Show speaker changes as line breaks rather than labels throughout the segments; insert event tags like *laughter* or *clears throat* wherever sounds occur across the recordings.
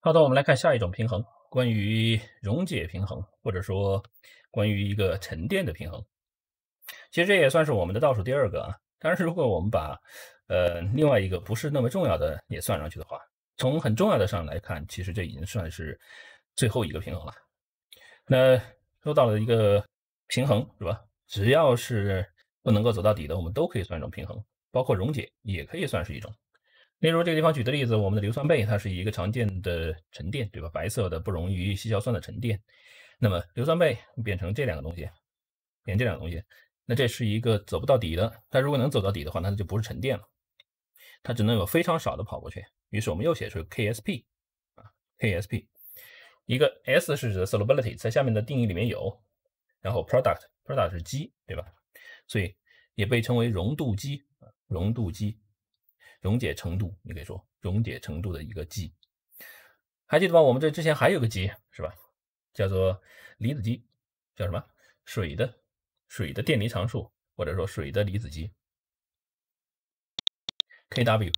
好的，我们来看下一种平衡，关于溶解平衡，或者说关于一个沉淀的平衡。其实这也算是我们的倒数第二个啊。但是如果我们把呃另外一个不是那么重要的也算上去的话，从很重要的上来看，其实这已经算是最后一个平衡了。那说到了一个平衡，是吧？只要是不能够走到底的，我们都可以算一种平衡，包括溶解也可以算是一种。例如这个地方举的例子，我们的硫酸钡，它是一个常见的沉淀，对吧？白色的，不溶于稀硝酸的沉淀。那么硫酸钡变成这两个东西，成这两个东西，那这是一个走不到底的。但如果能走到底的话，那它就不是沉淀了，它只能有非常少的跑过去。于是我们又写出 KSP 啊，KSP，一个 S 是指 solubility，在下面的定义里面有，然后 product，product 是基，对吧？所以也被称为溶度基，溶度基。溶解程度，你可以说溶解程度的一个积，还记得吧？我们这之前还有个积是吧？叫做离子积，叫什么？水的水的电离常数，或者说水的离子积 K_W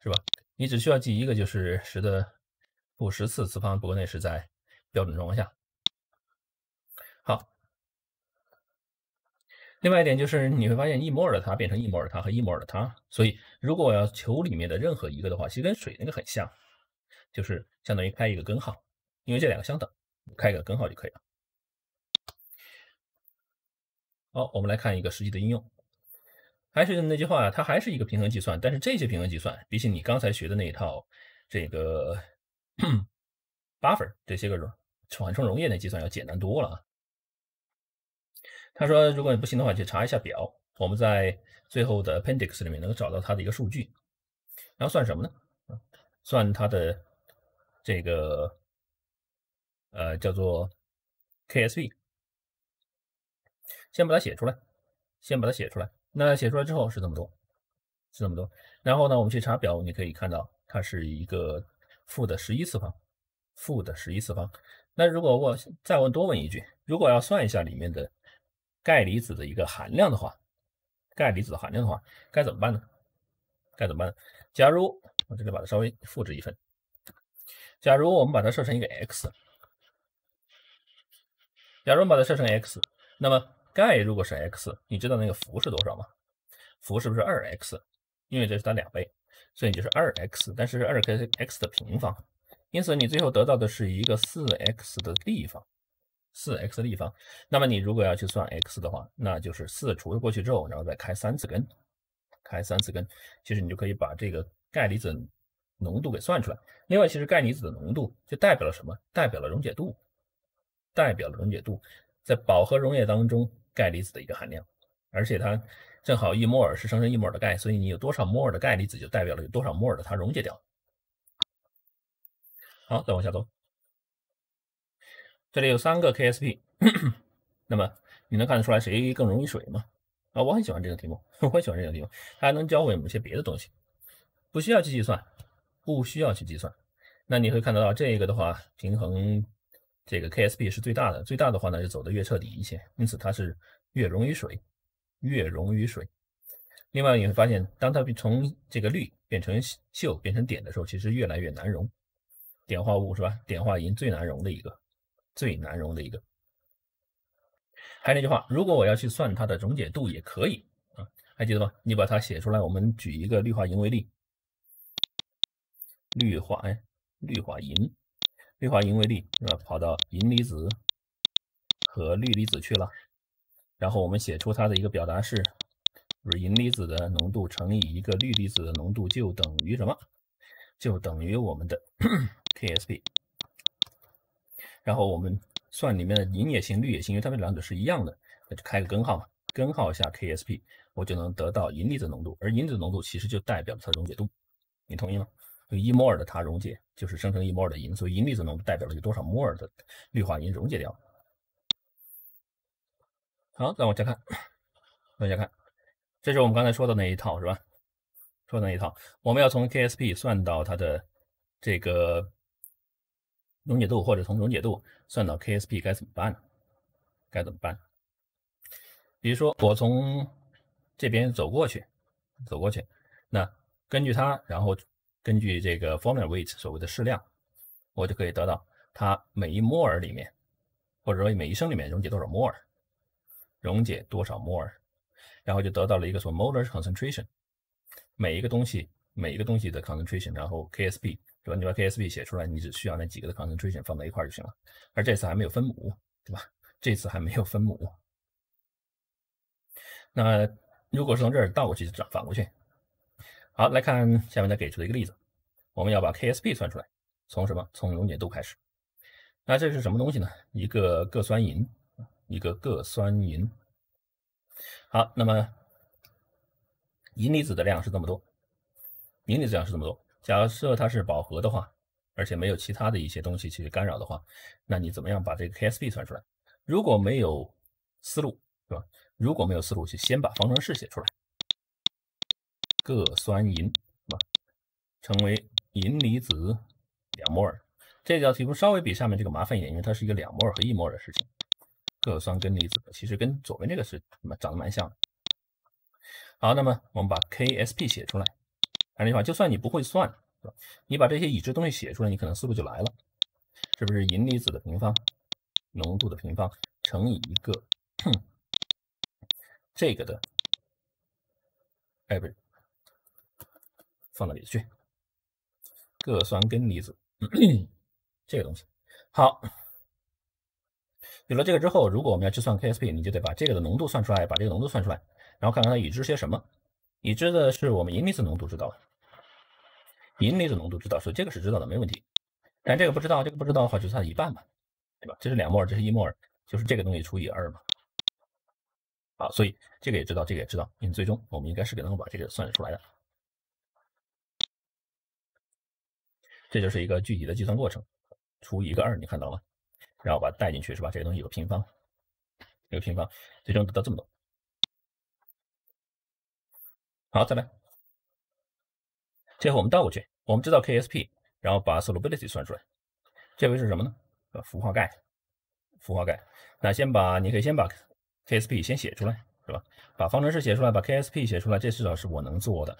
是吧？你只需要记一个，就是十的负十次方，不过那是在标准状况下。另外一点就是你会发现一摩尔的它变成一摩尔它和一摩尔的它，所以如果我要求里面的任何一个的话，其实跟水那个很像，就是相当于开一个根号，因为这两个相等，开一个根号就可以了。好，我们来看一个实际的应用，还是那句话，它还是一个平衡计算，但是这些平衡计算比起你刚才学的那一套这个八 *clears throat* 分这些个容缓冲溶液那计算要简单多了啊。他说：“如果你不行的话，去查一下表。我们在最后的 Appendix 里面能够找到它的一个数据。然后算什么呢？算它的这个呃，叫做 KSV。先把它写出来，先把它写出来。那写出来之后是这么多，是这么多。然后呢，我们去查表，你可以看到它是一个负的十一次方，负的十一次方。那如果我再问多问一句，如果要算一下里面的。”钙离子的一个含量的话，钙离子的含量的话，该怎么办呢？该怎么办？假如我这里把它稍微复制一份，假如我们把它设成一个 x，假如我们把它设成 x，那么钙如果是 x，你知道那个氟是多少吗？氟是不是 2x？因为这是它两倍，所以就是 2x，但是是 2kx 的平方，因此你最后得到的是一个 4x 的立方。四 x 的立方，那么你如果要去算 x 的话，那就是四除过去之后，然后再开三次根，开三次根，其实你就可以把这个钙离子浓度给算出来。另外，其实钙离子的浓度就代表了什么？代表了溶解度，代表了溶解度，在饱和溶液当中钙离子的一个含量。而且它正好一摩尔是生成一摩尔的钙，所以你有多少摩尔的钙离子，就代表了有多少摩尔的它溶解掉好，再往下走。这里有三个 KSP，那么你能看得出来谁更容易水吗？啊，我很喜欢这个题目，我很喜欢这个题目，它还能教会我们一些别的东西，不需要去计算，不需要去计算。那你会看得到这个的话，平衡这个 KSP 是最大的，最大的话呢就走的越彻底一些，因此它是越溶于水，越溶于水。另外你会发现，当它从这个氯变成溴变成碘的时候，其实越来越难溶。碘化物是吧？碘化银最难溶的一个。最难溶的一个，还是那句话，如果我要去算它的溶解度，也可以啊，还记得吗？你把它写出来。我们举一个氯化银为例，氯化哎，氯化银，氯化银为例是吧？跑到银离子和氯离子去了，然后我们写出它的一个表达式，是银离子的浓度乘以一个氯离子的浓度就等于什么？就等于我们的 KSP。*clears throat* 然后我们算里面的银也性、氯也性，因为它们两者是一样的，那就开个根号嘛，根号一下 KSP，我就能得到银离子浓度。而银离子浓度其实就代表了它的溶解度，你同意吗？一摩尔的它溶解就是生成一摩尔的银，所以银离子浓度代表了有多少摩尔的氯化银溶解掉。好，再往下看，往下看，这是我们刚才说的那一套是吧？说的那一套，我们要从 KSP 算到它的这个。溶解度或者从溶解度算到 KSP 该怎么办呢？该怎么办？比如说我从这边走过去，走过去，那根据它，然后根据这个 formula weight 所谓的适量，我就可以得到它每一摩尔里面，或者说每一升里面溶解多少摩尔，溶解多少摩尔，然后就得到了一个什么 molar concentration，每一个东西每一个东西的 concentration，然后 KSP。你把 KSP 写出来，你只需要那几个的 concentration 放在一块就行了。而这次还没有分母，对吧？这次还没有分母。那如果是从这儿倒过去，就反反过去。好，来看下面它给出的一个例子。我们要把 KSP 算出来，从什么？从溶解度开始。那这是什么东西呢？一个铬酸银，一个铬酸银。好，那么银离子的量是这么多，银离子量是这么多。假设它是饱和的话，而且没有其他的一些东西去干扰的话，那你怎么样把这个 KSP 算出来？如果没有思路，对吧？如果没有思路，就先把方程式写出来。铬酸银，对吧？成为银离子两摩尔。这道题目稍微比下面这个麻烦一点，因为它是一个两摩尔和一摩尔的事情。铬酸根离子其实跟左边这个是长得蛮像的。好，那么我们把 KSP 写出来。那句话就算你不会算，你把这些已知东西写出来，你可能思路就来了，是不是银离子的平方浓度的平方乘以一个这个的？哎，不是，放到里去，铬酸根离子这个东西。好，有了这个之后，如果我们要计算 KSP，你就得把这个的浓度算出来，把这个浓度算出来，然后看看它已知些什么。已知的是我们银离子浓度知道了。银离子浓度知道，所以这个是知道的，没问题。但这个不知道，这个不知道的话，就算一半吧，对吧？这是两摩尔，这是一摩尔，就是这个东西除以二嘛。好，所以这个也知道，这个也知道。你最终我们应该是给能够把这个算出来的。这就是一个具体的计算过程，除以一个二，你看到了吗？然后把它带进去，是吧？这个东西有平方，有平方，最终得到这么多。好，再来。这回我们倒过去，我们知道 KSP，然后把 solubility 算出来。这回是什么呢？氟化钙，氟化钙。那先把你可以先把 KSP 先写出来，是吧？把方程式写出来，把 KSP 写出来，这至少是我能做的。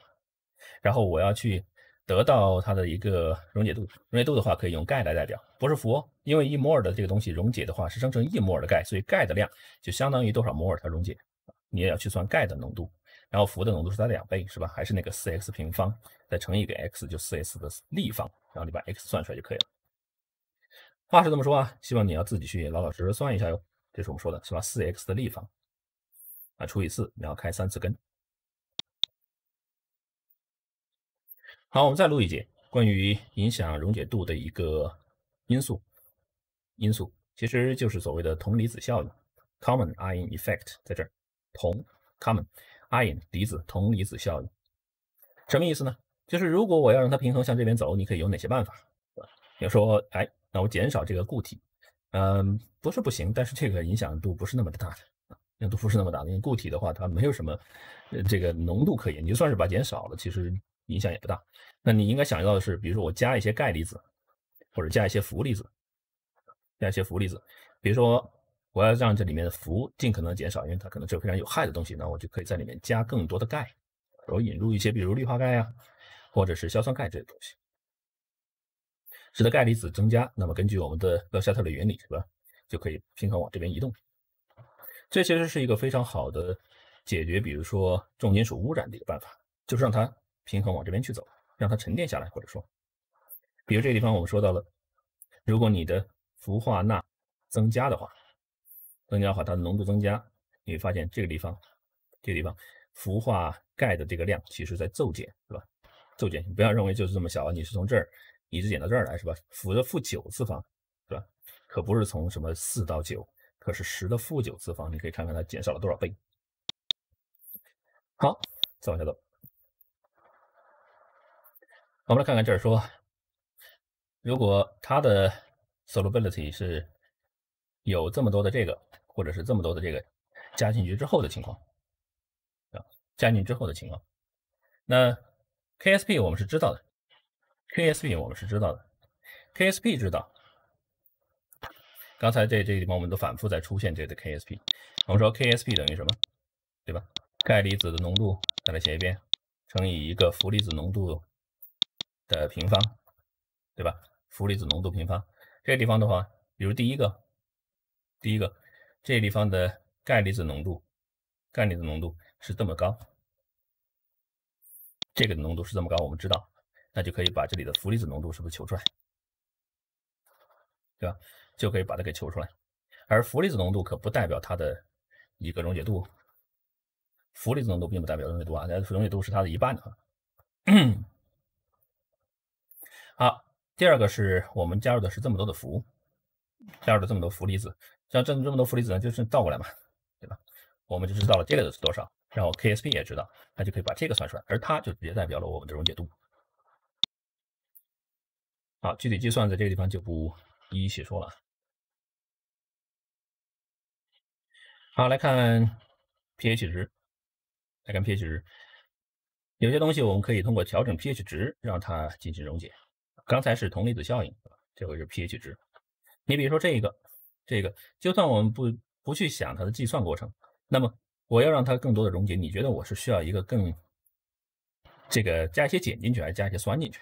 然后我要去得到它的一个溶解度，溶解度的话可以用钙来代表，不是氟，因为一摩尔的这个东西溶解的话是生成一摩尔的钙，所以钙的量就相当于多少摩尔它溶解，你也要去算钙的浓度。然后氟的浓度是它的两倍，是吧？还是那个 4x 平方，再乘以一个 x，就 4x 的立方。然后你把 x 算出来就可以了。话是这么说啊，希望你要自己去老老实实算一下哟。这是我们说的，是吧？4x 的立方啊，除以4，然后开三次根。好，我们再录一节关于影响溶解度的一个因素因素，其实就是所谓的铜离子效应 （common ion effect）。在这儿，铜 （common）。i 引离子、铜离子效应，什么意思呢？就是如果我要让它平衡向这边走，你可以有哪些办法？比如说，哎，那我减少这个固体，嗯，不是不行，但是这个影响度不是那么的大，影响度不是那么大的，因为固体的话它没有什么这个浓度可言，你就算是把减少了，其实影响也不大。那你应该想到的是，比如说我加一些钙离子，或者加一些氟离子，加一些氟离子，比如说。我要让这里面的氟尽可能减少，因为它可能是非常有害的东西，那我就可以在里面加更多的钙，我引入一些，比如氯化钙啊，或者是硝酸钙这些东西，使得钙离子增加。那么根据我们的勒夏特的原理，是吧，就可以平衡往这边移动。这其实是一个非常好的解决，比如说重金属污染的一个办法，就是让它平衡往这边去走，让它沉淀下来，或者说，比如这个地方我们说到了，如果你的氟化钠增加的话。增加的话，它的浓度增加，你会发现这个地方，这个地方氟化钙的这个量其实在骤减，是吧？骤减，你不要认为就是这么小啊，你是从这儿一直减到这儿来，是吧？氟的负九次方，是吧？可不是从什么四到九，可是十的负九次方，你可以看看它减少了多少倍。好，再往下走，我们来看看这儿说，如果它的 solubility 是有这么多的这个。或者是这么多的这个加进去之后的情况，啊，加进去之后的情况。那 KSP 我们是知道的，KSP 我们是知道的，KSP 知道。刚才这这地方我们都反复在出现，这个 KSP。我们说 KSP 等于什么？对吧？钙离子的浓度，再来写一遍，乘以一个氟离子浓度的平方，对吧？氟离子浓度平方。这个地方的话，比如第一个，第一个。这地方的钙离子浓度，钙离子浓度是这么高，这个浓度是这么高，我们知道，那就可以把这里的氟离子浓度是不是求出来，对吧？就可以把它给求出来。而氟离子浓度可不代表它的一个溶解度，氟离子浓度并不代表溶解度啊，但是溶解度是它的一半啊。*clears throat* 好，第二个是我们加入的是这么多的氟，加入了这么多氟离子。像这这么多负离子呢，就是倒过来嘛，对吧？我们就知道了这个是多少，然后 KSP 也知道，那就可以把这个算出来，而它就直接代表了我们的溶解度。好，具体计算在这个地方就不一一细说了。好，来看 pH 值，来看 pH 值。有些东西我们可以通过调整 pH 值让它进行溶解。刚才是铜离子效应，这回是 pH 值。你比如说这一个。这个就算我们不不去想它的计算过程，那么我要让它更多的溶解，你觉得我是需要一个更这个加一些碱进去，还是加一些酸进去，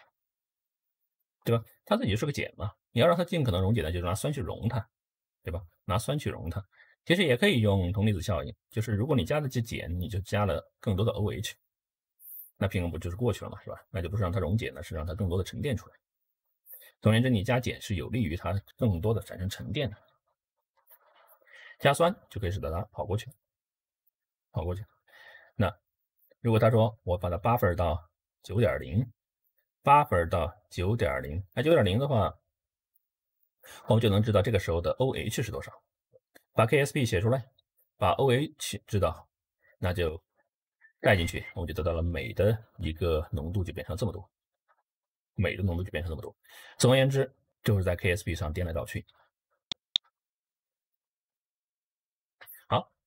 对吧？它自己是个碱嘛，你要让它尽可能溶解呢，就是拿酸去溶它，对吧？拿酸去溶它，其实也可以用铜离子效应，就是如果你加的是碱，你就加了更多的 OH，那平衡不就是过去了嘛，是吧？那就不是让它溶解了，是让它更多的沉淀出来。总而言之，你加碱是有利于它更多的产生沉淀的。加酸就可以使得它跑过去，跑过去。那如果他说我把它八分到九点零，八分到九点零，哎，九点零的话，我们就能知道这个时候的 OH 是多少。把 KSP 写出来，把 OH 知道，那就带进去，我们就得到了镁的一个浓度就变成这么多，镁的浓度就变成这么多。总而言之，就是在 KSP 上颠来倒去。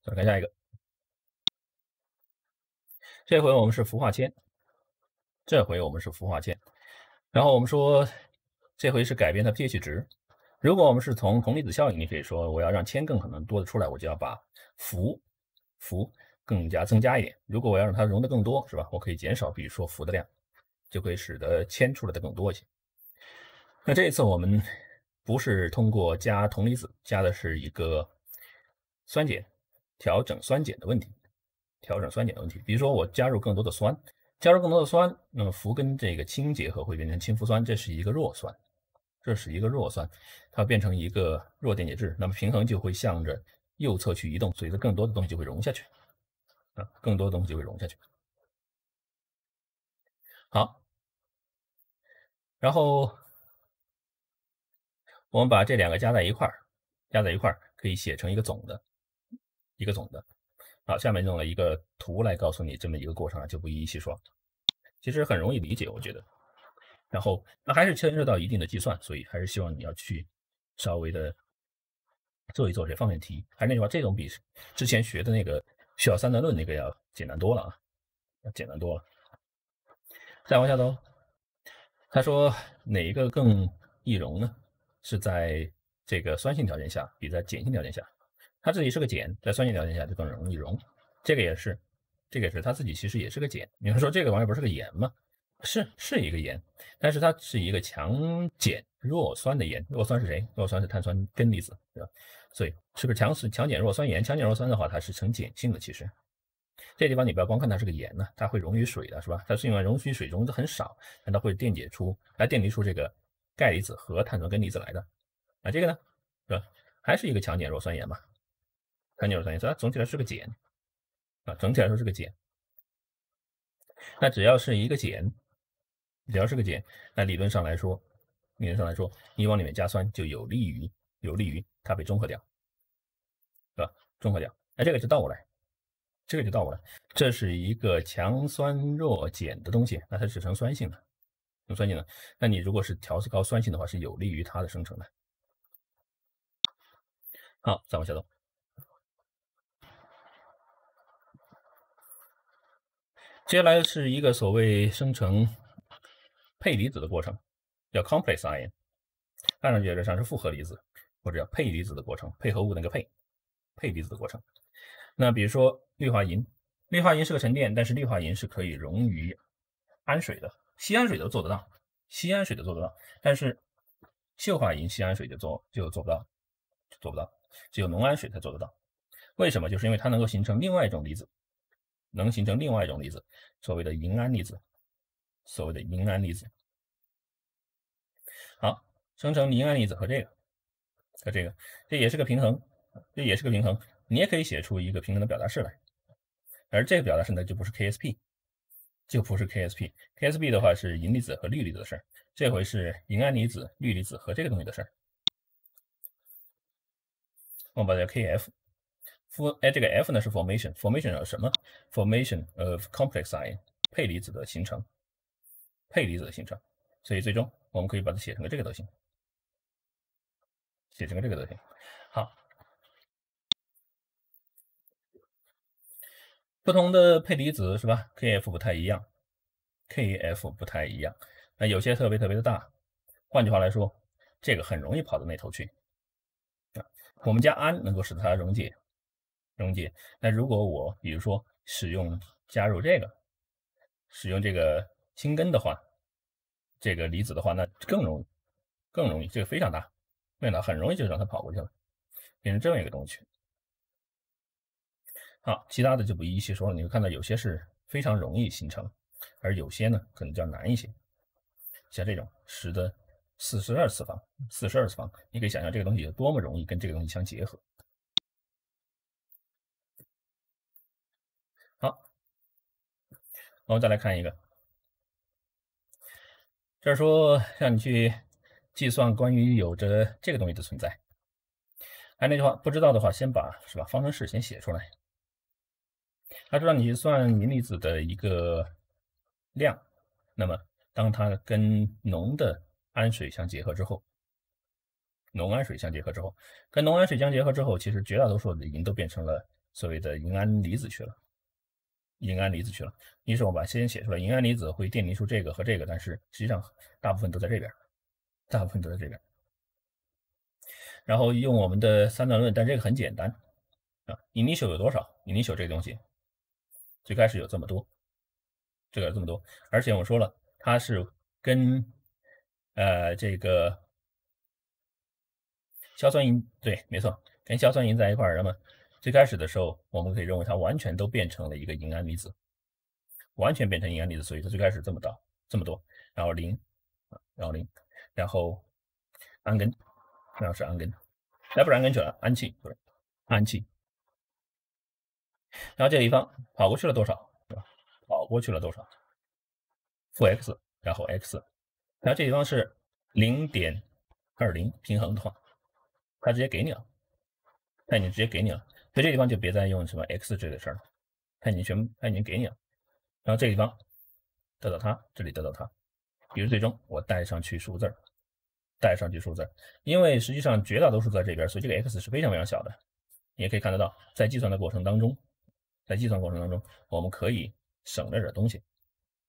再看下一个，这回我们是氟化铅，这回我们是氟化铅，然后我们说这回是改变它的 pH 值。如果我们是从铜离子效应，你可以说我要让铅更可能多的出来，我就要把氟氟更加增加一点。如果我要让它溶的更多，是吧？我可以减少，比如说氟的量，就可以使得铅出来的更多一些。那这一次我们不是通过加铜离子，加的是一个酸碱。调整酸碱的问题，调整酸碱的问题。比如说，我加入更多的酸，加入更多的酸，那么氟跟这个氢结合会变成氢氟酸，这是一个弱酸，这是一个弱酸，它变成一个弱电解质，那么平衡就会向着右侧去移动，随着更多的东西就会溶下去，啊，更多的东西就会溶下去。好，然后我们把这两个加在一块儿，加在一块儿，可以写成一个总的。一个总的，好，下面弄了一个图来告诉你这么一个过程啊，就不一一细说，其实很容易理解，我觉得。然后，那还是牵涉到一定的计算，所以还是希望你要去稍微的做一做，这方面题。还是那句话，这种比之前学的那个需要三段论那个要简单多了啊，要简单多了。再往下走，他说哪一个更易溶呢？是在这个酸性条件下，比在碱性条件下。它自己是个碱，在酸性条件下就更容易溶。这个也是，这个也是它自己其实也是个碱。你们说这个玩意儿不是个盐吗？是，是一个盐，但是它是一个强碱弱酸的盐。弱酸是谁？弱酸是碳酸根离子，对吧？所以是不是强是强碱弱酸盐？强碱弱酸的话，它是呈碱性的。其实这地方你不要光看它是个盐呢，它会溶于水的，是吧？它是因为溶于水中的很少，但它会电解出，来电离出这个钙离子和碳酸根离子来的。那这个呢，对吧？还是一个强碱弱酸盐嘛。看清楚，酸性，它总体来说是个碱，啊，整体来说是个碱。那只要是一个碱，只要是个碱，那理论上来说，理论上来说，你往里面加酸就有利于有利于它被中和掉，是吧？中和掉，那这个就倒过来，这个就倒过来，这是一个强酸弱碱的东西，那它只成酸性了，呈酸性了。那你如果是调至高酸性的话，是有利于它的生成的。好，再往下走。接下来是一个所谓生成配离子的过程，叫 complex ion，看上去这像是复合离子或者叫配离子的过程，配合物那个配，配离子的过程。那比如说氯化银，氯化银是个沉淀，但是氯化银是可以溶于氨水的，稀氨水都做得到，稀氨水都做得到，但是溴化银稀氨水就做就做不到，做不到，只有浓氨水才做得到。为什么？就是因为它能够形成另外一种离子。能形成另外一种离子，所谓的银氨离子。所谓的银氨离子。好，生成银氨离子和这个和这个，这也是个平衡，这也是个平衡。你也可以写出一个平衡的表达式来。而这个表达式呢，就不是 KSP，就不是 KSP。KSP 的话是银离子和氯离子的事儿，这回是银氨离子、氯离子和这个东西的事儿。我们把它 Kf。F 哎，这个 F 呢是 formation，formation 有什么？formation of complex ion 配离子的形成，配离子的形成，所以最终我们可以把它写成个这个都行，写成个这个都行。好，不同的配离子是吧？Kf 不太一样，Kf 不太一样。那有些特别特别的大，换句话来说，这个很容易跑到那头去我们加氨能够使它溶解。溶解。那如果我比如说使用加入这个，使用这个氢根的话，这个离子的话，那更容易，更容易，这个非常大，非常很容易就让它跑过去了，变成这么一个东西。好，其他的就不一一细说了。你会看到有些是非常容易形成，而有些呢可能较难一些。像这种十的四十二次方，四十二次方，你可以想象这个东西有多么容易跟这个东西相结合。我们再来看一个，这说让你去计算关于有着这个东西的存在。还那句话，不知道的话，先把是吧方程式先写出来。他知道你算银离子的一个量，那么当它跟浓的氨水相结合之后，浓氨水相结合之后，跟浓氨水相结合之后，其实绝大多数已经都变成了所谓的银氨离子去了。银氨离子去了，于是我把先写出来，银氨离子会电离出这个和这个，但是实际上大部分都在这边，大部分都在这边。然后用我们的三段论，但这个很简单啊。i n i t i 有多少 i n i t i 这个东西最开始有这么多，这个这么多，而且我说了，它是跟呃这个硝酸银，对，没错，跟硝酸银在一块儿那么最开始的时候，我们可以认为它完全都变成了一个银氨离子，完全变成银氨离子，所以它最开始这么大这么多，然后零，然后零，然后氨根，然后是氨根，那不然跟去了氨气，对，氨气。然后这地方跑过去了多少，对吧？跑过去了多少，负 x，然后 x，然后这地方是零点二零，平衡的话，它直接给你了，它已经直接给你了。在这地方就别再用什么 x 这类事儿了，他已经全他已经给你了。然后这个地方得到它，这里得到它。比如最终我带上去数字儿，带上去数字儿，因为实际上绝大多数在这边，所以这个 x 是非常非常小的。你也可以看得到，在计算的过程当中，在计算过程当中，我们可以省着点东西，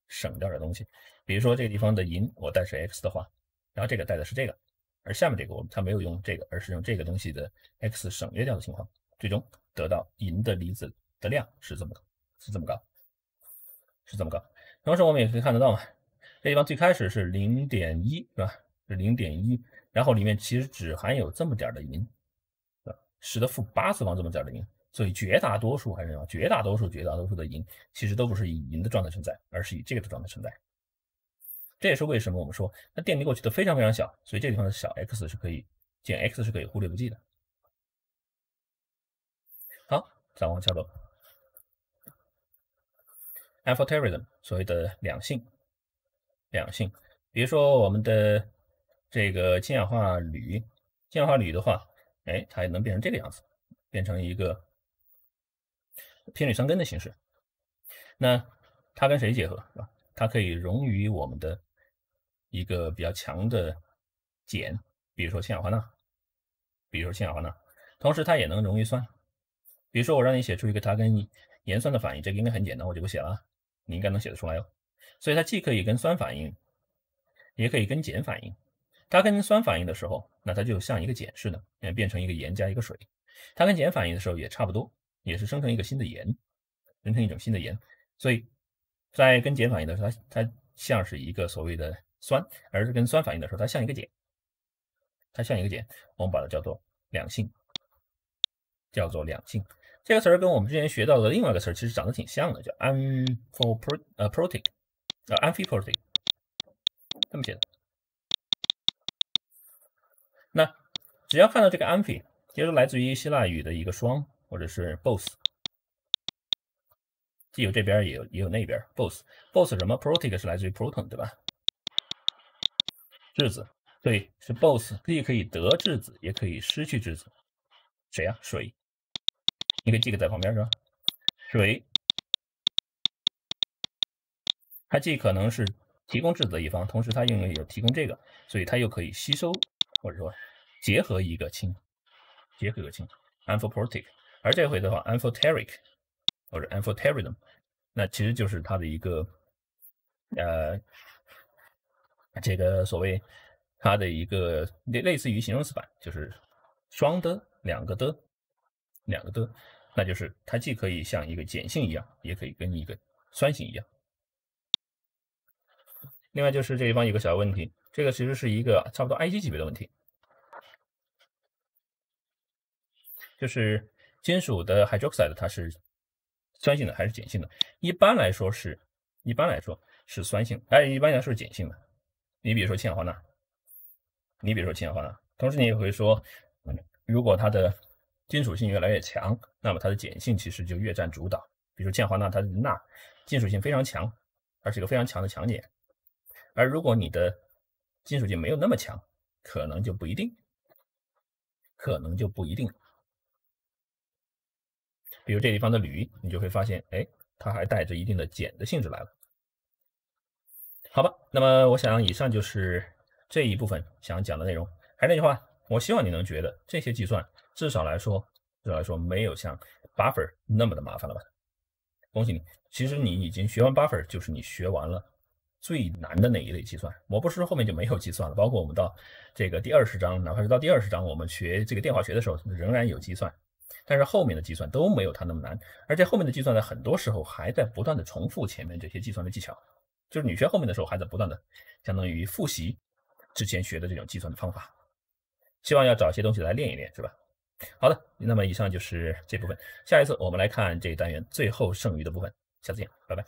省掉点东西。比如说这个地方的银我带是 x 的话，然后这个带的是这个，而下面这个我们它没有用这个，而是用这个东西的 x 省略掉的情况，最终。得到银的离子的量是这么高，是这么高，是这么高。同时我们也可以看得到嘛，这地方最开始是零点一是吧？是零点一，然后里面其实只含有这么点的银，是吧？十的负八次方这么点的银。所以绝大多数还是什么？绝大多数、绝大多数的银其实都不是以银的状态存在，而是以这个的状态存在。这也是为什么我们说它电离过去的非常非常小，所以这地方的小 x 是可以减 x 是可以忽略不计的。往往叫做 a p h t e r i s m 所谓的两性，两性。比如说我们的这个氢氧化铝，氢氧化铝的话，哎，它也能变成这个样子，变成一个偏铝酸根的形式。那它跟谁结合，是吧？它可以溶于我们的一个比较强的碱，比如说氢氧化钠，比如说氢氧化钠。同时，它也能溶于酸。比如说我让你写出一个它跟盐酸的反应，这个应该很简单，我就不写了，你应该能写得出来哦。所以它既可以跟酸反应，也可以跟碱反应。它跟酸反应的时候，那它就像一个碱似的，嗯，变成一个盐加一个水。它跟碱反应的时候也差不多，也是生成一个新的盐，生成一种新的盐。所以在跟碱反应的时候，它它像是一个所谓的酸，而是跟酸反应的时候，它像一个碱，它像一个碱，我们把它叫做两性，叫做两性。这个词儿跟我们之前学到的另外一个词儿其实长得挺像的，叫 ampho pro p r o t i 呃 amphiprotic，这么写的。那只要看到这个 amphi，其实来自于希腊语的一个双或者是 both，既有这边也有也有那边 both。both 什么？prote 是来自于 proton，对吧？质子，对，是 both，既可以得质子，也可以失去质子。谁呀？水。一个这个在旁边是吧？水，它既可能是提供质子的一方，同时它因为有提供这个，所以它又可以吸收或者说结合一个氢，结合一个氢，amphoteric。而这回的话，amphoteric 或者 a m p h o t e r i u m 那其实就是它的一个呃，这个所谓它的一个类类似于形容词版，就是双的两个的。两个的，那就是它既可以像一个碱性一样，也可以跟一个酸性一样。另外就是这地方有个小问题，这个其实是一个差不多 IG 级别的问题，就是金属的 hydroxide 它是酸性的还是碱性的？一般来说是一般来说是酸性，哎，一般来说是碱性的。你比如说氢氧化钠，你比如说氢氧化钠，同时你也会说，如果它的金属性越来越强，那么它的碱性其实就越占主导。比如氢氧化钠，它钠，金属性非常强，它是一个非常强的强碱。而如果你的金属性没有那么强，可能就不一定，可能就不一定。比如这地方的铝，你就会发现，哎，它还带着一定的碱的性质来了。好吧，那么我想以上就是这一部分想讲的内容。还是那句话。我希望你能觉得这些计算，至少来说，至少来说，没有像 buffer 那么的麻烦了吧？恭喜你，其实你已经学完 buffer，就是你学完了最难的那一类计算。我不是说后面就没有计算了，包括我们到这个第二十章，哪怕是到第二十章，我们学这个电化学的时候，仍然有计算。但是后面的计算都没有它那么难，而且后面的计算在很多时候还在不断的重复前面这些计算的技巧，就是你学后面的时候，还在不断的相当于复习之前学的这种计算的方法。希望要找些东西来练一练，是吧？好的，那么以上就是这部分。下一次我们来看这一单元最后剩余的部分。下次见，拜拜。